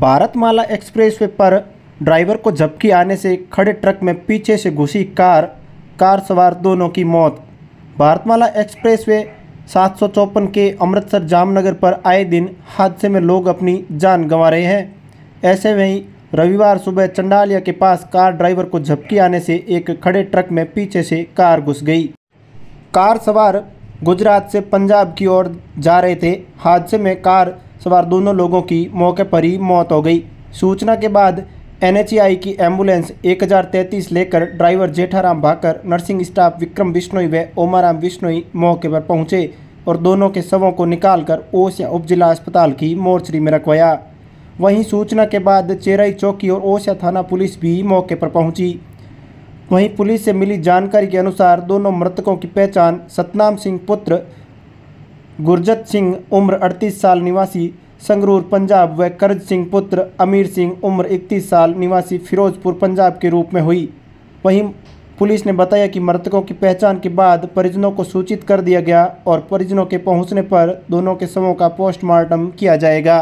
Bharatmala expressway पर driver को झपकी आने से खड़े ट्रक में पीछे से घुसी कार कार सवार दोनों की मौत भारतमाला एक्सप्रेसवे सात सौ चौपन के अमृतसर जामनगर पर आए दिन हादसे में लोग अपनी जान गंवा रहे हैं ऐसे में ही रविवार सुबह चंडालिया के पास कार ड्राइवर को झपकी आने से एक खड़े ट्रक में पीछे से कार घुस गई कार सवार गुजरात से पंजाब की ओर जा रहे थे हादसे में कार सवार दोनों लोगों की मौके पर ही मौत हो गई सूचना के बाद एनएचआई की एम्बुलेंस 1033 लेकर driver Jetharam Bhakar nursing staff Vikram Bishnoi व ओमाराम बिश्नोई मौके पर पहुंचे और दोनों के शवों को निकालकर ओसिया उपजिला अस्पताल की मोर्चरी में रखवाया वहीं सूचना के बाद चेराई चौकी और ओसिया थाना पुलिस भी मौके पर पहुंची वहीं पुलिस से मिली जानकारी के अनुसार दोनों मृतकों की पहचान सतनाम सिंह पुत्र गुरजत सिंह उम्र अड़तीस साल निवासी संगरूर पंजाब व करज सिंह पुत्र अमीर सिंह उम्र इकतीस साल निवासी फिरोजपुर पंजाब के रूप में हुई वहीं पुलिस ने बताया कि मृतकों की पहचान के बाद परिजनों को सूचित कर दिया गया और परिजनों के पहुंचने पर दोनों के शवों का पोस्टमार्टम किया जाएगा